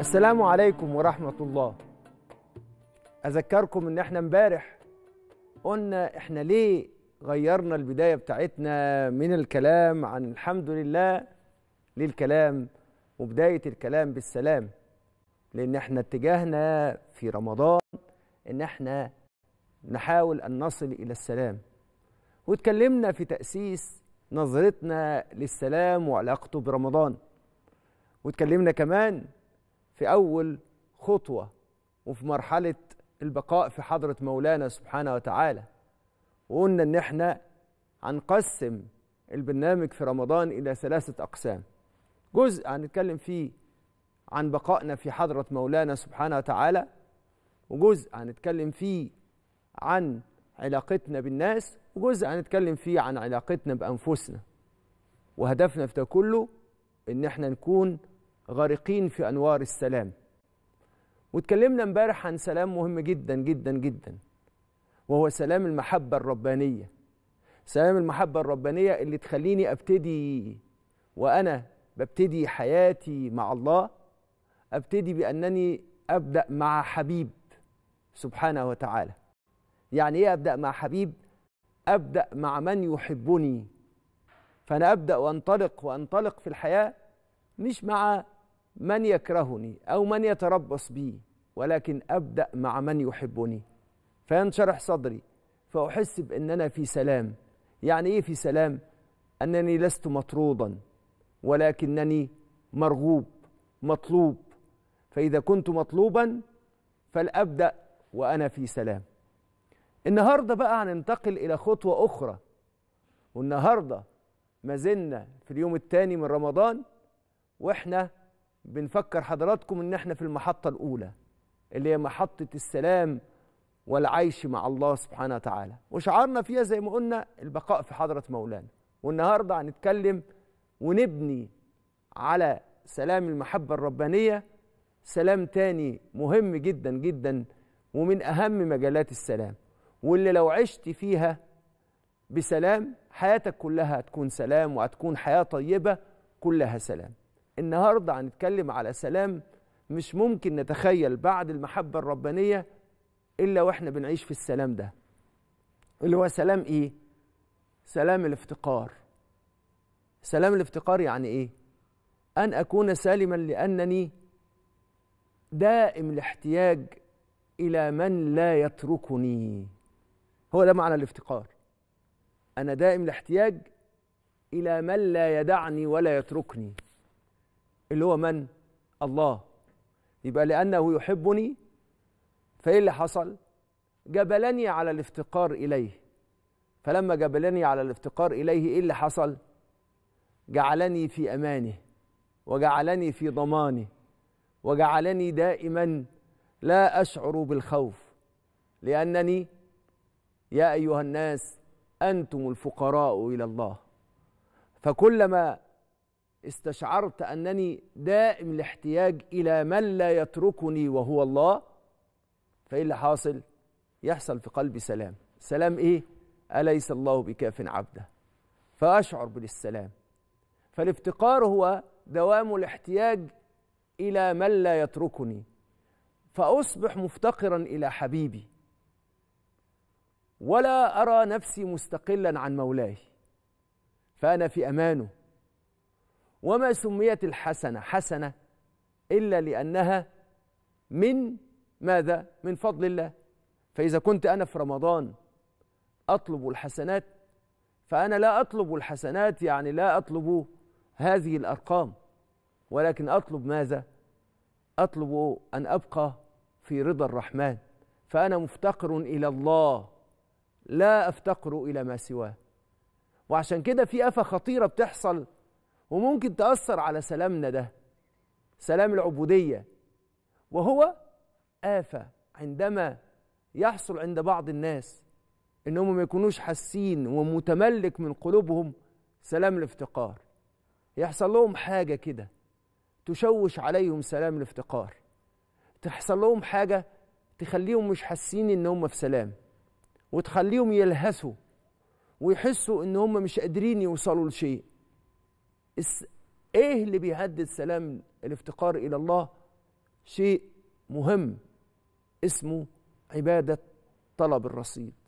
السلام عليكم ورحمة الله أذكركم إن إحنا امبارح قلنا إحنا ليه غيرنا البداية بتاعتنا من الكلام عن الحمد لله للكلام وبداية الكلام بالسلام لأن إحنا اتجاهنا في رمضان إن إحنا نحاول أن نصل إلى السلام واتكلمنا في تأسيس نظرتنا للسلام وعلاقته برمضان واتكلمنا كمان في أول خطوة وفي مرحلة البقاء في حضرة مولانا سبحانه وتعالى وقلنا إن إحنا هنقسم البرنامج في رمضان إلى ثلاثة أقسام جزء هنتكلم فيه عن بقائنا في حضرة مولانا سبحانه وتعالى وجزء هنتكلم فيه عن علاقتنا بالناس وجزء هنتكلم فيه عن علاقتنا بأنفسنا وهدفنا في ده كله إن إحنا نكون غارقين في انوار السلام واتكلمنا امبارح عن سلام مهم جدا جدا جدا وهو سلام المحبه الربانيه سلام المحبه الربانيه اللي تخليني ابتدي وانا ببتدي حياتي مع الله ابتدي بانني ابدا مع حبيب سبحانه وتعالى يعني ايه ابدا مع حبيب ابدا مع من يحبني فانا ابدا وانطلق وانطلق في الحياه مش مع من يكرهني او من يتربص بي ولكن ابدا مع من يحبني فينشرح صدري فاحس بان انا في سلام يعني ايه في سلام انني لست مطرودا ولكنني مرغوب مطلوب فاذا كنت مطلوبا فلابدا وانا في سلام النهارده بقى هننتقل الى خطوه اخرى والنهارده ما زلنا في اليوم الثاني من رمضان واحنا بنفكر حضراتكم ان احنا في المحطة الاولى اللي هي محطة السلام والعيش مع الله سبحانه وتعالى وشعارنا فيها زي ما قلنا البقاء في حضرة مولانا والنهاردة هنتكلم ونبني على سلام المحبة الربانية سلام تاني مهم جدا جدا ومن أهم مجالات السلام واللي لو عشت فيها بسلام حياتك كلها هتكون سلام وهتكون حياة طيبة كلها سلام النهارده هنتكلم على سلام مش ممكن نتخيل بعد المحبه الربانيه الا واحنا بنعيش في السلام ده اللي هو سلام ايه سلام الافتقار سلام الافتقار يعني ايه ان اكون سالما لانني دائم الاحتياج الى من لا يتركني هو ده معنى الافتقار انا دائم الاحتياج الى من لا يدعني ولا يتركني اللي هو من الله يبقى لأنه يحبني فإيه اللي حصل جبلني على الافتقار إليه فلما جبلني على الافتقار إليه إيه اللي حصل جعلني في أمانه وجعلني في ضمانه وجعلني دائما لا أشعر بالخوف لأنني يا أيها الناس أنتم الفقراء إلى الله فكلما استشعرت انني دائم الاحتياج الى من لا يتركني وهو الله فايه اللي حاصل يحصل في قلبي سلام سلام ايه اليس الله بكاف عبده فاشعر بالسلام فالافتقار هو دوام الاحتياج الى من لا يتركني فاصبح مفتقرا الى حبيبي ولا ارى نفسي مستقلا عن مولاي فانا في امانه وما سميت الحسنة حسنة إلا لأنها من ماذا؟ من فضل الله فإذا كنت أنا في رمضان أطلب الحسنات فأنا لا أطلب الحسنات يعني لا أطلب هذه الأرقام ولكن أطلب ماذا؟ أطلب أن أبقى في رضا الرحمن فأنا مفتقر إلى الله لا أفتقر إلى ما سواه وعشان كده في آفة خطيرة بتحصل وممكن تأثر على سلامنا ده سلام العبودية وهو آفة عندما يحصل عند بعض الناس إنهم ما يكونوش حاسين ومتملك من قلوبهم سلام الافتقار يحصل لهم حاجة كده تشوش عليهم سلام الافتقار تحصل لهم حاجة تخليهم مش حاسين إن هم في سلام وتخليهم يلهثوا ويحسوا إن هم مش قادرين يوصلوا لشيء ايه اللي بيهدد سلام الافتقار الى الله شيء مهم اسمه عباده طلب الرصيد